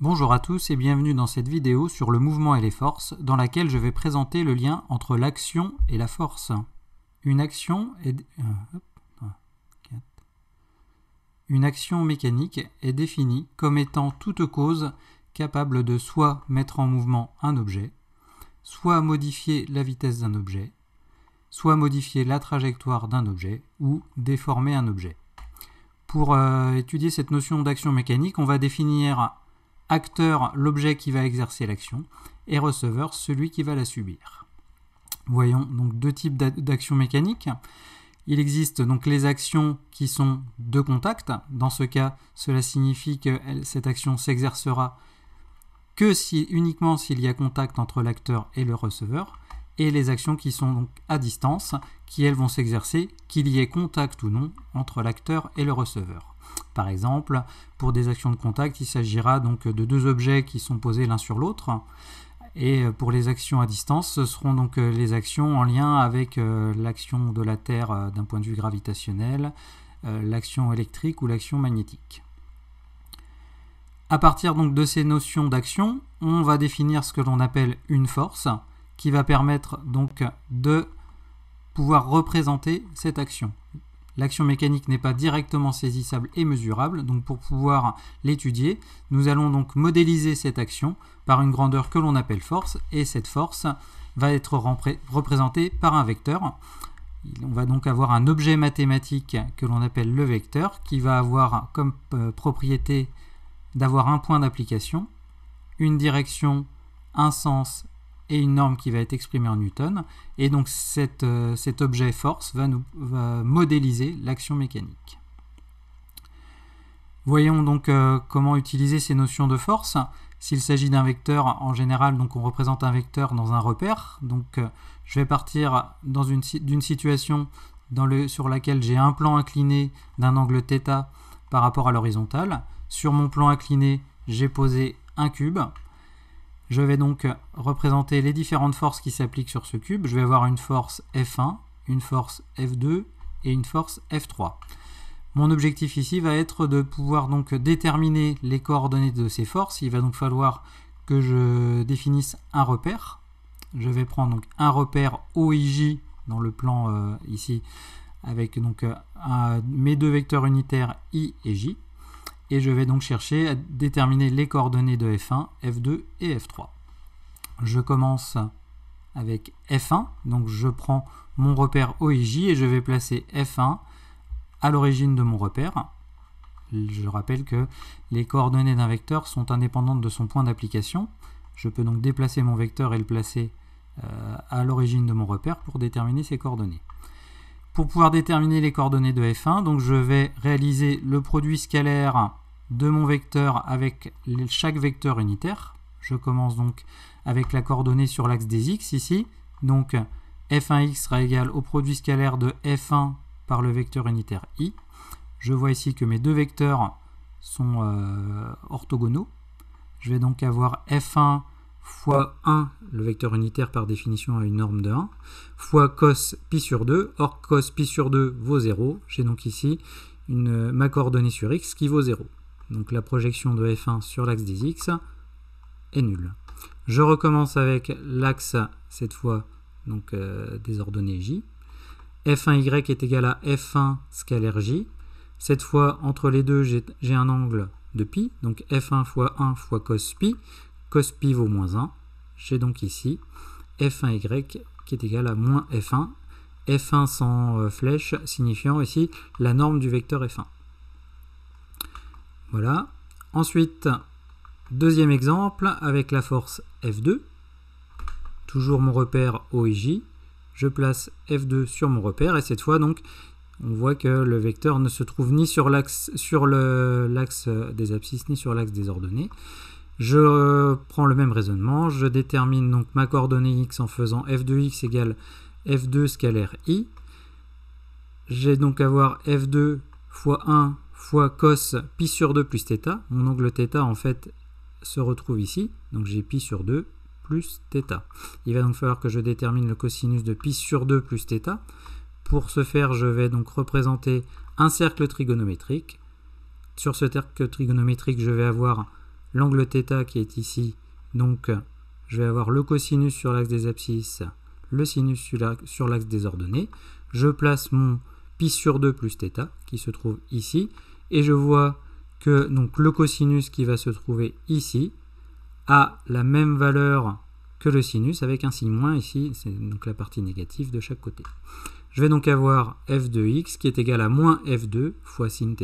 Bonjour à tous et bienvenue dans cette vidéo sur le mouvement et les forces, dans laquelle je vais présenter le lien entre l'action et la force. Une action, euh, Une action mécanique est définie comme étant toute cause capable de soit mettre en mouvement un objet, soit modifier la vitesse d'un objet, soit modifier la trajectoire d'un objet ou déformer un objet. Pour euh, étudier cette notion d'action mécanique, on va définir acteur l'objet qui va exercer l'action, et receveur celui qui va la subir. Voyons donc deux types d'actions mécaniques. Il existe donc les actions qui sont de contact. Dans ce cas, cela signifie que cette action s'exercera que si, uniquement s'il y a contact entre l'acteur et le receveur et les actions qui sont donc à distance, qui elles vont s'exercer, qu'il y ait contact ou non entre l'acteur et le receveur. Par exemple, pour des actions de contact, il s'agira donc de deux objets qui sont posés l'un sur l'autre. Et pour les actions à distance, ce seront donc euh, les actions en lien avec euh, l'action de la Terre euh, d'un point de vue gravitationnel, l'action électrique ou l'action magnétique. À partir donc de ces notions d'action, on va définir ce que l'on appelle une force, qui va permettre donc de pouvoir représenter cette action. L'action mécanique n'est pas directement saisissable et mesurable, donc pour pouvoir l'étudier, nous allons donc modéliser cette action par une grandeur que l'on appelle force, et cette force va être représentée par un vecteur. On va donc avoir un objet mathématique que l'on appelle le vecteur, qui va avoir comme euh, propriété d'avoir un point d'application, une direction, un sens et une norme qui va être exprimée en Newton. Et donc euh, cet objet force va, nous, modéliser l'action mécanique. Voyons donc euh, comment utiliser ces notions de force. S'il s'agit d'un vecteur, en général, donc on représente un vecteur dans un repère. Donc euh, je vais partir d'une situation sur laquelle j'ai un plan incliné d'un angle θ par rapport à l'horizontale. Sur mon plan incliné, j'ai posé un cube. Je vais donc représenter les différentes forces qui s'appliquent sur ce cube. Je vais avoir une force F1, une force F2 et une force F3. Mon objectif ici va être de pouvoir donc déterminer les coordonnées de ces forces. Il va donc falloir que je définisse un repère. Je vais prendre donc un repère OIJ dans le plan euh, ici avec donc euh, mes deux vecteurs unitaires I et J et je vais donc chercher à déterminer les coordonnées de F1, F2 et F3. Je commence avec F1, donc je prends mon repère OIJ et je vais placer F1 à l'origine de mon repère. Je rappelle que les coordonnées d'un vecteur sont indépendantes de son point d'application. Je peux donc déplacer mon vecteur et le placer euh, à l'origine de mon repère pour déterminer ses coordonnées. Pour pouvoir déterminer les coordonnées de F1, donc je vais réaliser le produit scalaire de mon vecteur avec chaque vecteur unitaire. Je commence donc avec la coordonnée sur l'axe des x ici. Donc f1x sera égal au produit scalaire de f1 par le vecteur unitaire i. Je vois ici que mes deux vecteurs sont euh, orthogonaux. Je vais donc avoir f1 fois 1, le vecteur unitaire par définition a une norme de 1, fois cos pi sur 2. Or cos pi sur 2 vaut 0. J'ai donc ici ma coordonnée sur x qui vaut 0 donc la projection de F1 sur l'axe des X, est nulle. Je recommence avec l'axe, cette fois, donc euh, des ordonnées J. F1Y est égal à F1 scalaire J. Cette fois, entre les deux, j'ai un angle de pi, donc F1 fois 1 fois cos pi. Cos pi vaut moins 1. J'ai donc ici F1Y qui est égal à moins F1. F1 sans euh, flèche signifiant ici la norme du vecteur F1. Voilà. Ensuite, deuxième exemple avec la force F2. Toujours mon repère J, Je place F2 sur mon repère et cette fois donc on voit que le vecteur ne se trouve ni sur l'axe des abscisses ni sur l'axe des ordonnées. Je prends le même raisonnement, je détermine donc ma coordonnée x en faisant f 2 x égale f2 scalaire i. J'ai donc à avoir f2 fois 1 fois cos pi sur 2 plus θ. Mon angle θ en fait se retrouve ici, donc j'ai pi sur 2 plus θ. Il va donc falloir que je détermine le cosinus de pi sur 2 plus θ. Pour ce faire, je vais donc représenter un cercle trigonométrique. Sur ce cercle trigonométrique, je vais avoir l'angle θ qui est ici, donc je vais avoir le cosinus sur l'axe des abscisses, le sinus sur l'axe des ordonnées. Je place mon pi sur 2 plus θ, qui se trouve ici. Et je vois que donc, le cosinus qui va se trouver ici a la même valeur que le sinus avec un signe moins ici, c'est donc la partie négative de chaque côté. Je vais donc avoir f de x qui est égal à moins f 2 fois sin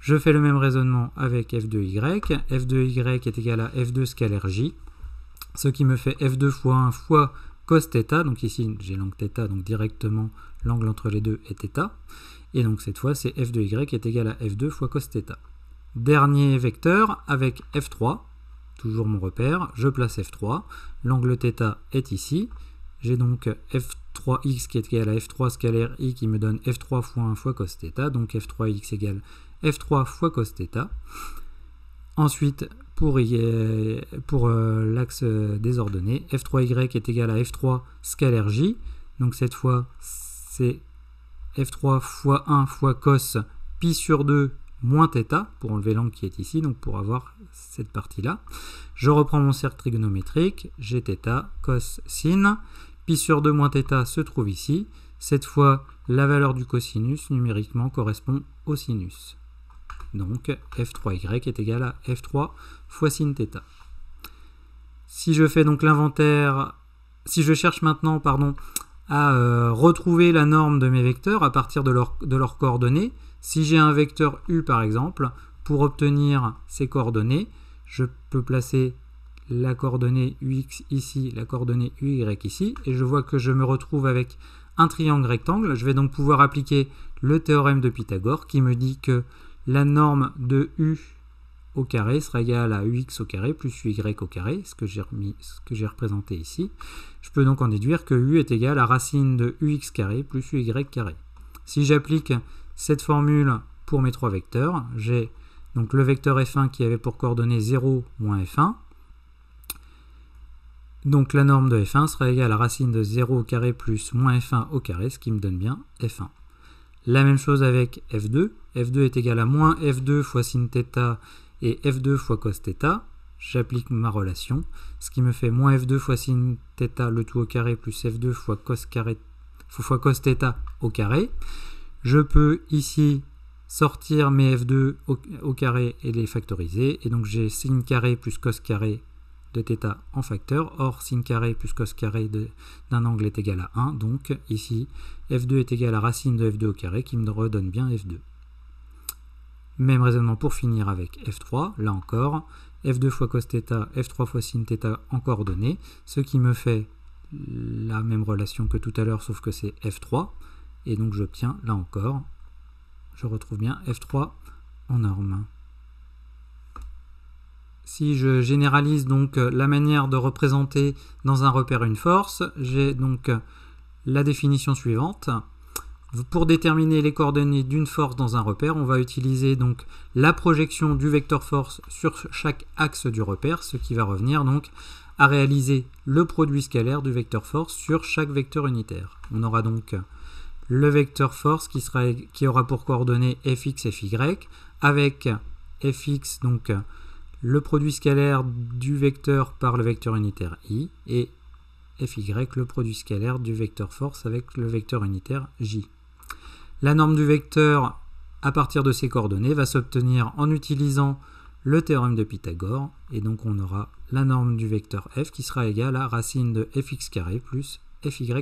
Je fais le même raisonnement avec f de y. f 2 y est égal à f2 scalaire j, ce qui me fait f2 fois 1 fois cos θ. Donc ici, j'ai l'angle θ, donc directement l'angle entre les deux est θ. Et donc cette fois, c'est f 2 y qui est égal à f2 fois cos Dernier vecteur avec f3, toujours mon repère, je place f3, l'angle θ est ici, j'ai donc f3x qui est égal à f3 scalaire i qui me donne f3 fois 1 fois cos donc f3x égale f3 fois cos Ensuite, pour, pour euh, ordonnées, l'axe désordonné, f3y est égal à f3 scalaire j, donc cette fois c'est f3 fois 1 fois cos pi sur 2 moins θ, pour enlever l'angle qui est ici, donc pour avoir cette partie-là. Je reprends mon cercle trigonométrique, j'ai θ, cos, sin. Pi sur 2 moins θ se trouve ici. Cette fois, la valeur du cosinus numériquement correspond au sinus. Donc f3y est égal à f3 fois sin θ. Si je fais donc l'inventaire, si je cherche maintenant, pardon, à euh, retrouver la norme de mes vecteurs à partir de, de leurs coordonnées. Si j'ai un vecteur U par exemple, pour obtenir ces coordonnées, je peux placer la coordonnée UX ici, la coordonnée UY ici, et je vois que je me retrouve avec un triangle rectangle. Je vais donc pouvoir appliquer le théorème de Pythagore qui me dit que la norme de U au carré sera égal à ux au carré plus uy au carré, ce que j'ai ce que j'ai représenté ici. Je peux donc en déduire que u est égal à racine de ux carré plus uy carré. Si j'applique cette formule pour mes trois vecteurs, j'ai donc le vecteur f1 qui avait pour coordonnées 0 moins f1. Donc la norme de f1 sera égale à racine de 0 au carré plus moins f1 au carré, ce qui me donne bien f1. La même chose avec f2. f2 est égal à moins f2 fois sinθ et f2 fois cos j'applique ma relation, ce qui me fait moins f2 fois sin le tout au carré plus f2 fois cos, carré, fois cos au carré. Je peux ici sortir mes f2 au, carré et les factoriser, et donc j'ai sin carré plus cos carré de θ en facteur, or sin carré plus cos carré d'un angle est égal à 1, donc ici f2 est égal à racine de f2 au carré qui me redonne bien f2. Même raisonnement pour finir avec f3, là encore, f2 fois cos f3 fois sin en coordonnées, ce qui me fait la même relation que tout à l'heure, sauf que c'est f3, et donc j'obtiens, là encore, je retrouve bien f3 en norme. Si je généralise donc la manière de représenter dans un repère une force, j'ai donc la définition suivante. Pour déterminer les coordonnées d'une force dans un repère, on va utiliser donc la projection du vecteur force sur chaque axe du repère, ce qui va revenir donc à réaliser le produit scalaire du vecteur force sur chaque vecteur unitaire. On aura donc le vecteur force qui, sera, qui aura pour coordonnées fx et fy, avec fx, donc le produit scalaire du vecteur par le vecteur unitaire i, et fy, le produit scalaire du vecteur force avec le vecteur unitaire j. La norme du vecteur à partir de ces coordonnées va s'obtenir en utilisant le théorème de Pythagore et donc on aura la norme du vecteur f qui sera égale à racine de fx plus fy